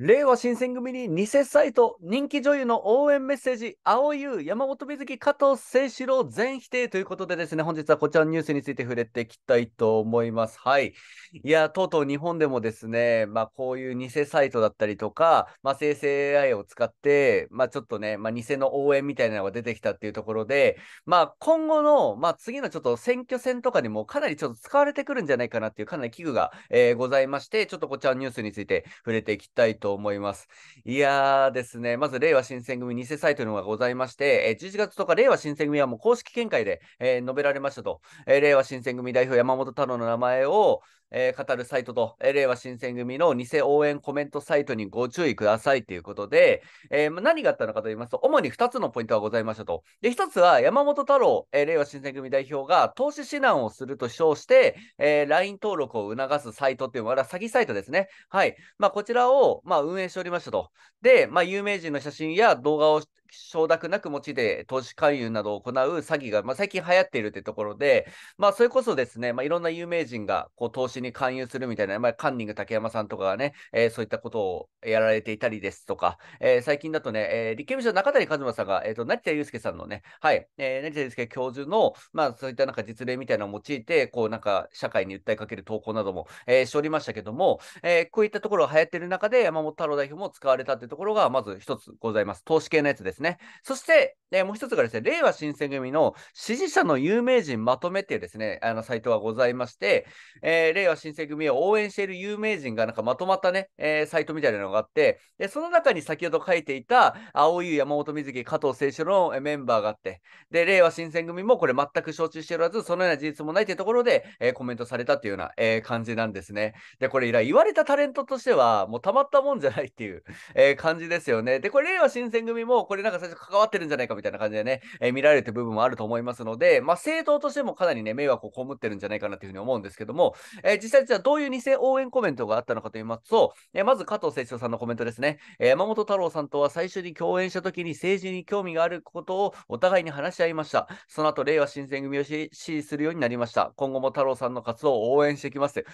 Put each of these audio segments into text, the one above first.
令和新選組に偽サイト、人気女優の応援メッセージ、青優、山本美月、加藤清志郎、全否定ということでですね、本日はこちらのニュースについて触れていきたいと思います。はい。いや、とうとう日本でもですね、まあ、こういう偽サイトだったりとか、まあ、生成 AI を使って、まあ、ちょっとね、まあ、偽の応援みたいなのが出てきたっていうところで、まあ、今後の、まあ、次のちょっと選挙戦とかにもかなりちょっと使われてくるんじゃないかなっていう、かなり危惧が、えー、ございまして、ちょっとこちらのニュースについて触れていきたいとと思います。いやーですね、まず、令和新選組偽サイトのがございまして、えー、11月とか令和新選組はもう公式見解で、えー、述べられましたと、えー、令和新選組代表山本太郎の名前を、えー、語るサイトと、えー、令和新選組の偽応援コメントサイトにご注意くださいということで、えー、何があったのかと言いますと、主に2つのポイントがございましたと。で、1つは山本太郎、えー、令和新選組代表が投資指南をすると称して、えー、LINE 登録を促すサイトっていうのは、詐欺サイトですね。はい。まあ、こちらを、まあ、運営しておりましたと。で、まあ、有名人の写真や動画を承諾なく用いて投資勧誘などを行う詐欺が、まあ、最近流行っているというところで、まあ、それこそですね、まあ、いろんな有名人がこう投資に勧誘するみたいな、まあ、カンニング竹山さんとかがね、えー、そういったことをやられていたりですとか、えー、最近だとね、えー、立憲民主の中谷一馬さんが、えーと、成田悠介さんのね、はい、えー、成田悠介教授の、まあ、そういったなんか実例みたいなのを用いて、こうなんか社会に訴えかける投稿なども、えー、しておりましたけども、えー、こういったところが流行っている中で、山本太郎代表も使われたというところが、まず一つございます。投資系のやつですね。そして、えー、もう一つがですね、令和新選組の支持者の有名人まとめっていうですね、あのサイトがございまして、えー、令令和新選組を応援している有名人がなんかまとまったね、えー、サイトみたいなのがあって、でその中に先ほど書いていた青湯、山本瑞稀加藤清書のメンバーがあって、で、令和新選組もこれ全く承知しておらず、そのような事実もないというところで、えー、コメントされたというような、えー、感じなんですね。で、これ以来言われたタレントとしては、もうたまったもんじゃないっていう、えー、感じですよね。で、これ令和新選組も、これなんか最初関わってるんじゃないかみたいな感じでね、え見られてる部分もあると思いますので、まあ、政党としてもかなりね、迷惑を被ってるんじゃないかなというふうに思うんですけども、え実際じゃあどういう偽応援コメントがあったのかと言いますと、えまず加藤清志郎さんのコメントですね、え山本太郎さんとは最初に共演した時に政治に興味があることをお互いに話し合いました。その後、令和新選組を支持するようになりました。今後も太郎さんの活動を応援してきます。い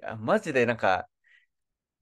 や、マジでなんか、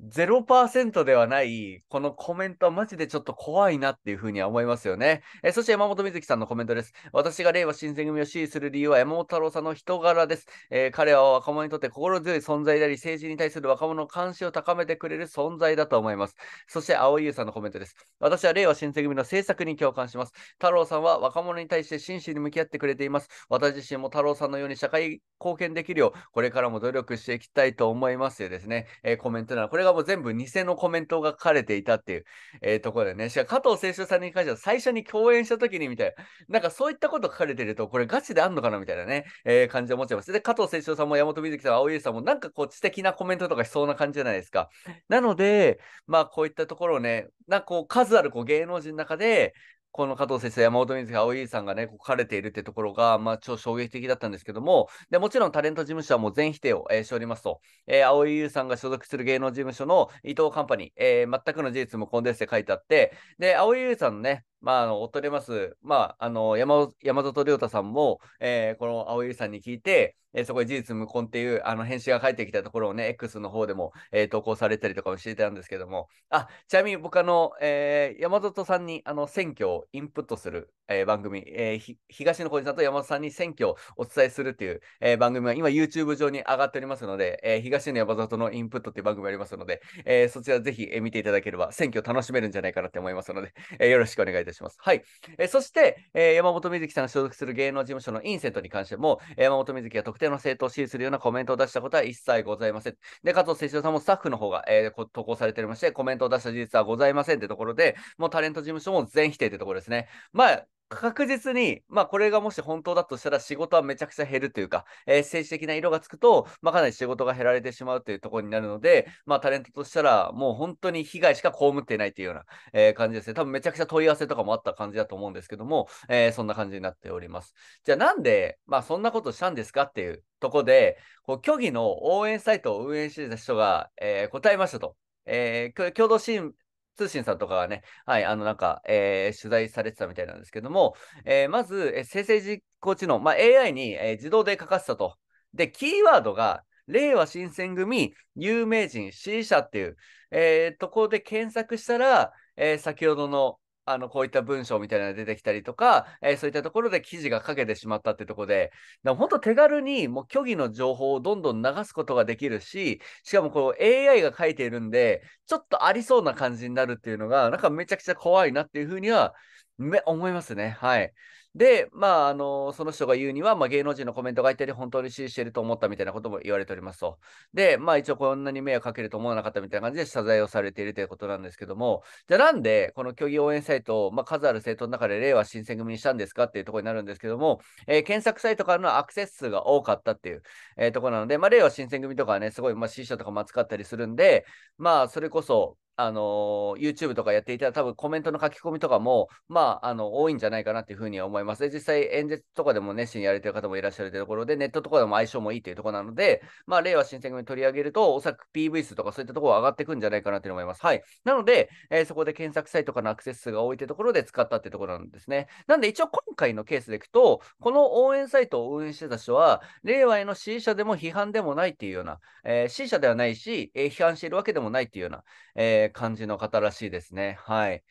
0%ではない、このコメントはマジでちょっと怖いなっていうふうには思いますよね。えそして山本美月さんのコメントです。私が令和新選組を支持する理由は山本太郎さんの人柄です。えー、彼は若者にとって心強い存在であり、政治に対する若者の関心を高めてくれる存在だと思います。そして青井優さんのコメントです。私は令和新選組の政策に共感します。太郎さんは若者に対して真摯に向き合ってくれています。私自身も太郎さんのように社会貢献できるよう、これからも努力していきたいと思いますよですね。えー、コメントならこれががもう全部偽のコメントが書かれていたっていう、えー、ところでね、しか加藤清書さんに関しては最初に共演した時にみたいな、なんかそういったこと書かれてると、これガチであんのかなみたいなね、えー、感じで思っちゃいます。で、加藤清書さんも山本美月さん、青井さんもなんかこう知的なコメントとかしそうな感じじゃないですか。なので、まあこういったところをね、なんかこう数あるこう芸能人の中で、この加藤先生、山本瑞稀、青井さんがね、書かれているってところが、まあ、超衝撃的だったんですけども、でもちろんタレント事務所はもう全否定を、えー、しておりますと、えー、青井優さんが所属する芸能事務所の伊藤カンパニー、えー、全くの事実無根ですって書いてあって、で、青井優さんのね、まあ、あの、おとれます、まあ、あの山、山里亮太さんも、えー、この青井優さんに聞いて、えー、そこに事実無根っていうあの返信が返ってきたところをね、X の方でも、えー、投稿されたりとか教してたんですけども、あ、ちなみに僕あの、えー、山里さんにあの選挙をインプットする、えー、番組、えー、東野幸治さんと山里さんに選挙をお伝えするっていう、えー、番組が今 YouTube 上に上がっておりますので、えー、東野山里のインプットっていう番組ありますので、えー、そちらぜひ、え見ていただければ選挙楽しめるんじゃないかなって思いますので、えー、よろしくお願いいたします。はい。えー、そして、えー、山本瑞希さんが所属する芸能事務所のインセントに関しても、山本瑞希が特定の政党を支持するようなコメントを出したことは一切ございません。で、かつ、清志郎さんもスタッフの方が、えー、投稿されておりまして、コメントを出した事実はございませんってところで、もうタレント事務所も全否定ってところですね。まあ、確実に、まあ、これがもし本当だとしたら仕事はめちゃくちゃ減るというか、えー、政治的な色がつくと、まあ、かなり仕事が減られてしまうというところになるので、まあ、タレントとしたら、もう本当に被害しか被っていないというような、えー、感じですね。多分めちゃくちゃ問い合わせとかもあった感じだと思うんですけども、えー、そんな感じになっております。じゃあなんで、まあ、そんなことしたんですかっていうとこで、こう虚偽の応援サイトを運営してた人が、え答えましたと。えー、共同審通信さんとかがね、はい、あのなんか、えー、取材されてたみたいなんですけども、えー、まず、えー、生成実行知能、まあ、AI に、えー、自動で書かせたと。で、キーワードが、令和新選組有名人 C 社っていう、えー、ところで検索したら、えー、先ほどの、あの、こういった文章みたいなのが出てきたりとか、えー、そういったところで記事が書けてしまったってとこで、だほんと手軽にもう虚偽の情報をどんどん流すことができるし、しかもこう AI が書いているんで、ちょっとありそうな感じになるっていうのが、なんかめちゃくちゃ怖いなっていうふうには、め思いますね。はい。で、まあ、あの、その人が言うには、まあ、芸能人のコメントが入って本当に支持してると思ったみたいなことも言われておりますと。で、まあ、一応こんなに迷惑かけると思わなかったみたいな感じで謝罪をされているということなんですけども、じゃあなんで、この競技応援サイトを、まあ、数ある政党の中で、令和新選組にしたんですかっていうところになるんですけども、えー、検索サイトからのアクセス数が多かったっていう、えー、ところなので、まあ、令和新選組とかね、すごい、まあ、支持者とかも扱ったりするんで、まあ、それこそ、あの YouTube とかやっていたら、多分コメントの書き込みとかも、まあ、あの多いんじゃないかなっていうふうには思います。で実際、演説とかでも熱心にやれてる方もいらっしゃるというところで、ネットとかでも相性もいいというところなので、まあ、令和新選組取り上げると、おそらく PV 数とかそういったところは上がってくんじゃないかなと思います。はい。なので、えー、そこで検索サイトからのアクセス数が多いというところで使ったというところなんですね。なんで、一応今回のケースでいくと、この応援サイトを運営してた人は、令和への支持者でも批判でもないっていうような、えー、支持者ではないし、えー、批判しているわけでもないっていうような、えー感じの方らしいですね。はい。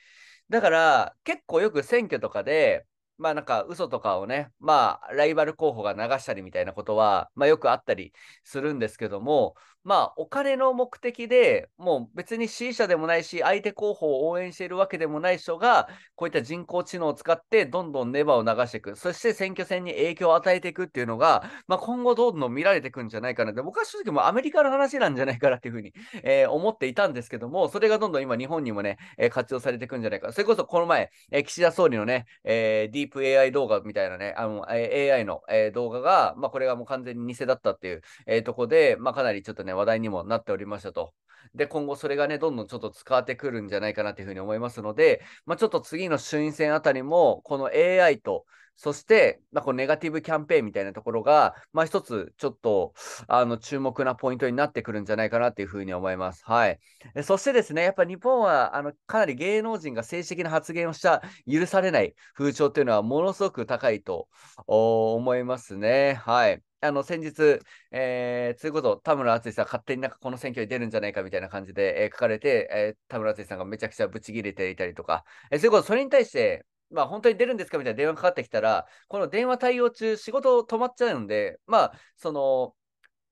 だから、結構よく選挙とかで、まあなんか嘘とかをね、まあライバル候補が流したりみたいなことは、まあよくあったりするんですけども、まあお金の目的でもう別に C 社でもないし、相手候補を応援しているわけでもない人が、こういった人工知能を使ってどんどんネバを流していく、そして選挙戦に影響を与えていくっていうのが、まあ今後どんどん見られていくんじゃないかなって、僕は正直もうアメリカの話なんじゃないかなっていうふうに、えー、思っていたんですけども、それがどんどん今日本にもね、え活用されていくんじゃないか。それこそこの前、え岸田総理のね、えー、ディーープ AI 動画みたいなね、あの AI の、え動画が、まあ、これがもう完全に偽だったっていう、えとこで、まあ、かなりちょっとね、話題にもなっておりましたと。で、今後それがね、どんどんちょっと使ってくるんじゃないかなというふうに思いますので、まあ、ちょっと次の衆院選あたりも、この AI と、そして、まあ、こネガティブキャンペーンみたいなところが、まあ、一つちょっとあの注目なポイントになってくるんじゃないかなというふうに思います。はい、そしてですね、やっぱり日本はあのかなり芸能人が政治的な発言をした許されない風潮というのはものすごく高いと思いますね。はい、あの先日、えー、そこ田村淳さん、勝手になんかこの選挙に出るんじゃないかみたいな感じで、えー、書かれて、えー、田村淳さんがめちゃくちゃブチ切れていたりとか、えー、そこそれに対して、まあ、本当に出るんですかみたいな電話かかってきたら、この電話対応中、仕事止まっちゃうので、まあ、その、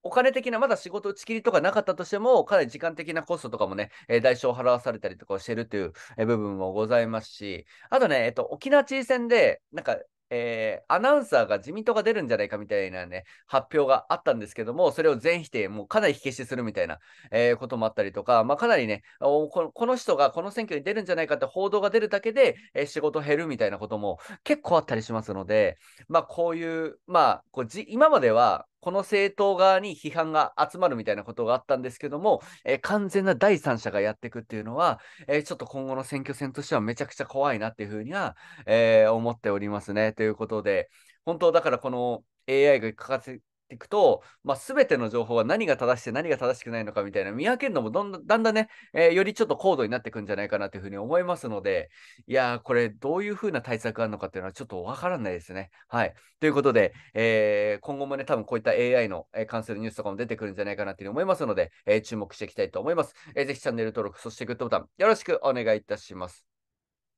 お金的な、まだ仕事打ち切りとかなかったとしても、かなり時間的なコストとかもね、えー、代償を払わされたりとかしてるという部分もございますし、あとね、えっと、沖縄地事戦で、なんか、えー、アナウンサーが自民党が出るんじゃないかみたいなね、発表があったんですけども、それを全否定、もうかなり火消しするみたいな、えー、こともあったりとか、まあ、かなりねこの、この人がこの選挙に出るんじゃないかって報道が出るだけで、えー、仕事減るみたいなことも結構あったりしますので、まあ、こういう、まあこうじ、今までは、この政党側に批判が集まるみたいなことがあったんですけども、えー、完全な第三者がやっていくっていうのは、えー、ちょっと今後の選挙戦としてはめちゃくちゃ怖いなっていうふうには、えー、思っておりますね。ということで、本当だからこの AI がかせっていくと、まあ、全ての情報は何が正して何が正しくないのかみたいな見分けるのもどだんだんだんね、えー、よりちょっと高度になっていくんじゃないかなというふうに思いますので、いやー、これどういうふうな対策があるのかっていうのはちょっとわからないですね。はい。ということで、えー、今後もね、多分こういった AI の関するニュースとかも出てくるんじゃないかなというふうに思いますので、えー、注目していきたいと思います。えー、ぜひチャンネル登録、そしてグッドボタンよろしくお願いいたします。